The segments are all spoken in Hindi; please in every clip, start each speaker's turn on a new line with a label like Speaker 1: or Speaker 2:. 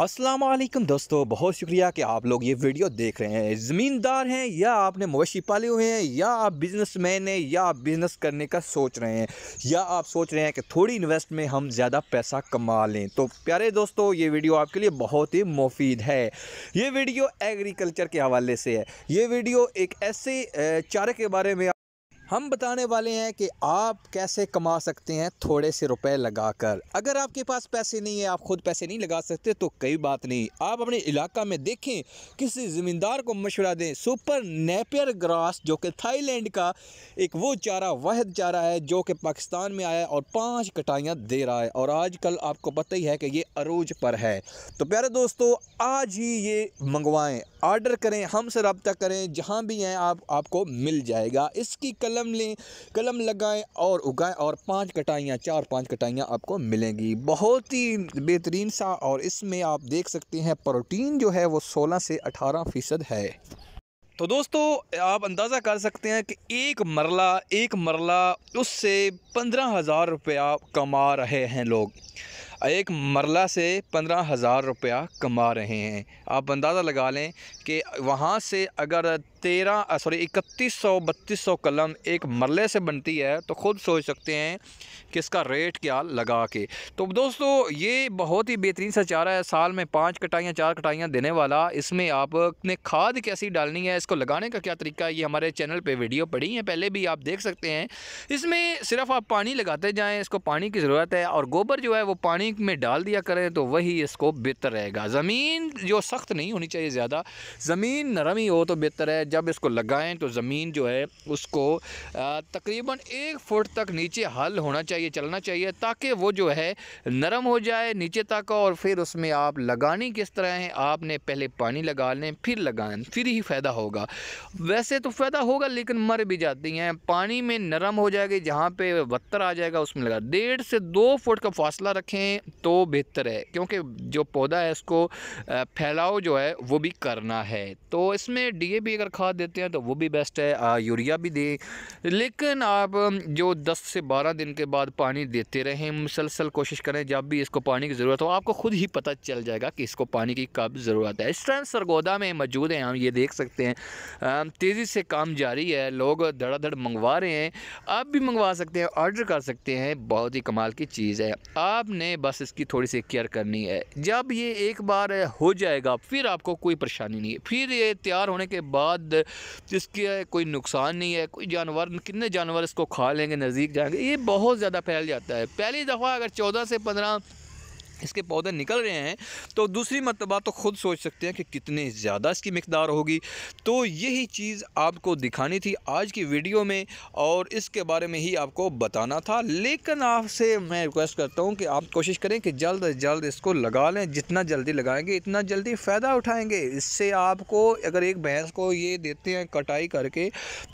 Speaker 1: असलम दोस्तों बहुत शुक्रिया कि आप लोग ये वीडियो देख रहे हैं ज़मींदार हैं या आपने मवेशी पाले हुए हैं या आप बिजनेस मैन हैं या आप बिज़नेस करने का सोच रहे हैं या आप सोच रहे हैं कि थोड़ी इन्वेस्ट में हम ज़्यादा पैसा कमा लें तो प्यारे दोस्तों ये वीडियो आपके लिए बहुत ही मुफीद है ये वीडियो एग्रीकल्चर के हवाले से है ये वीडियो एक ऐसे चारे के बारे में हम बताने वाले हैं कि आप कैसे कमा सकते हैं थोड़े से रुपए लगाकर अगर आपके पास पैसे नहीं है आप खुद पैसे नहीं लगा सकते तो कई बात नहीं आप अपने इलाका में देखें किसी ज़मींदार को मशवरा दें सुपर नेपियर ग्रास जो कि थाईलैंड का एक वो चारा वहद चारा है जो कि पाकिस्तान में आया है और पाँच कटाइयाँ दे रहा है और आज आपको पता ही है कि ये अरूज पर है तो प्यारे दोस्तों आज ही ये मंगवाएँ ऑर्डर करें हमसे रबता करें जहाँ भी हैं आप आपको मिल जाएगा इसकी कलर कलम लें कलम लगाएं और उगाएं और पांच कटाइयाँ चार पांच कटाइयाँ आपको मिलेंगी बहुत ही बेहतरीन सा और इसमें आप देख सकते हैं प्रोटीन जो है वो सोलह से अठारह फ़ीसद है तो दोस्तों आप अंदाज़ा कर सकते हैं कि एक मरला एक मरला उससे पंद्रह हज़ार रुपया कमा रहे हैं लोग एक मरला से पंद्रह हज़ार रुपया कमा रहे हैं आप अंदाज़ा लगा लें कि वहाँ से अगर तेरह सॉरी इकतीस सौ बत्तीस सौ कलम एक मरले से बनती है तो ख़ुद सोच सकते हैं कि इसका रेट क्या लगा के तो दोस्तों ये बहुत ही बेहतरीन सा चारा है साल में पाँच कटाइयाँ चार कटाइयाँ देने वाला इसमें आपने खाद कैसी डालनी है इसको लगाने का क्या तरीका है ये हमारे चैनल पर वीडियो पड़ी है पहले भी आप देख सकते हैं इसमें सिर्फ आप पानी लगाते जाएँ इसको पानी की ज़रूरत है और गोबर जो है वो पानी ज़मीन में डाल दिया करें तो वही इसको बेहतर रहेगा ज़मीन जो सख्त नहीं होनी चाहिए ज़्यादा ज़मीन नरम ही हो तो बेहतर है जब इसको लगाएं तो ज़मीन जो है उसको तकरीबन एक फुट तक नीचे हल होना चाहिए चलना चाहिए ताकि वो जो है नरम हो जाए नीचे तक और फिर उसमें आप लगानी किस तरह हैं आपने पहले पानी लगा लें फिर लगाएं फिर ही फ़ायदा होगा वैसे तो फ़ायदा होगा लेकिन मर भी जाती हैं पानी में नरम हो जाएगी जहाँ पर बत्तर आ जाएगा उसमें लगा डेढ़ से दो फुट का फासला रखें तो बेहतर है क्योंकि जो पौधा है इसको फैलाव जो है वो भी करना है तो इसमें डीएपी अगर खाद देते हैं तो वो भी बेस्ट है यूरिया भी दें लेकिन आप जो 10 से 12 दिन के बाद पानी देते रहें मुसलसल कोशिश करें जब भी इसको पानी की ज़रूरत हो आपको ख़ुद ही पता चल जाएगा कि इसको पानी की कब ज़रूरत है इस टाइम सरगोदा में मौजूद हैं हम ये देख सकते हैं तेज़ी से काम जारी है लोग धड़ाधड़ मंगवा रहे हैं आप भी मंगवा सकते हैं ऑर्डर कर सकते हैं बहुत ही कमाल की चीज़ है आपने बस बस इसकी थोड़ी सी केयर करनी है जब ये एक बार हो जाएगा फिर आपको कोई परेशानी नहीं है फिर ये तैयार होने के बाद इसके कोई नुकसान नहीं है कोई जानवर कितने जानवर इसको खा लेंगे नज़दीक जाएंगे ये बहुत ज़्यादा फैल जाता है पहली दफ़ा अगर चौदह से पंद्रह इसके पौधे निकल रहे हैं तो दूसरी मरतबा तो ख़ुद सोच सकते हैं कि कितने ज़्यादा इसकी मकदार होगी तो यही चीज़ आपको दिखानी थी आज की वीडियो में और इसके बारे में ही आपको बताना था लेकिन आपसे मैं रिक्वेस्ट करता हूँ कि आप कोशिश करें कि जल्द अज जल्द इसको लगा लें जितना जल्दी लगाएंगे इतना जल्दी फ़ायदा उठाएँगे इससे आपको अगर एक भैंस को ये देते हैं कटाई करके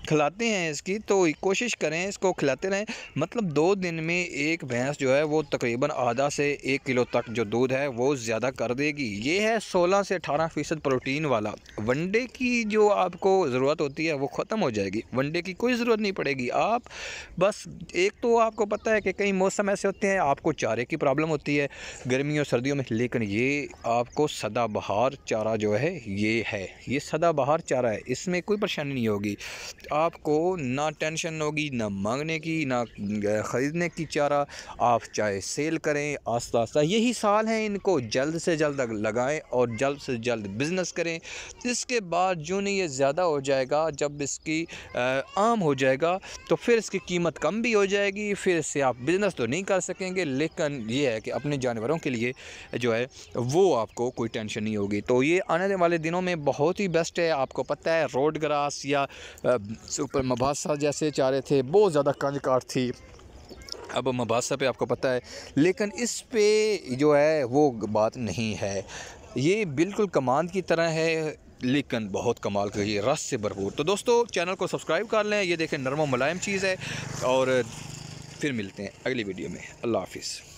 Speaker 1: खिलाते हैं इसकी तो कोशिश करें इसको खिलाते रहें मतलब दो दिन में एक भैंस जो है वो तकरीबन आधा से एक किलो तक जो दूध है वो ज़्यादा कर देगी ये है 16 से 18 फ़ीसद प्रोटीन वाला वनडे की जो आपको ज़रूरत होती है वो ख़त्म हो जाएगी वनडे की कोई ज़रूरत नहीं पड़ेगी आप बस एक तो आपको पता है कि कई मौसम ऐसे होते हैं आपको चारे की प्रॉब्लम होती है गर्मियों सर्दियों में लेकिन ये आपको सदाबहार चारा जो है ये है ये सदाबहार चारा है इसमें कोई परेशानी नहीं होगी आपको ना टेंशन होगी ना मांगने की ना ख़रीदने की चारा आप चाहे सेल करें आस्ता आस्ता यही यही साल है इनको जल्द से जल्द लगाएं और जल्द से जल्द बिज़नेस करें इसके बाद जो नहीं ये ज़्यादा हो जाएगा जब इसकी आम हो जाएगा तो फिर इसकी कीमत कम भी हो जाएगी फिर इससे आप बिज़नेस तो नहीं कर सकेंगे लेकिन ये है कि अपने जानवरों के लिए जो है वो आपको कोई टेंशन नहीं होगी तो ये आने वाले दिनों में बहुत ही बेस्ट है आपको पता है रोड ग्रास या सुपर मबासा जैसे चारे थे बहुत ज़्यादा कंजकार थी अब मबासा पे आपको पता है लेकिन इस पे जो है वो बात नहीं है ये बिल्कुल कमांड की तरह है लेकिन बहुत कमाल का ये रस से भरपूर तो दोस्तों चैनल को सब्सक्राइब कर लें ये देखें नरम मुलायम चीज़ है और फिर मिलते हैं अगली वीडियो में अल्लाह हाफिज़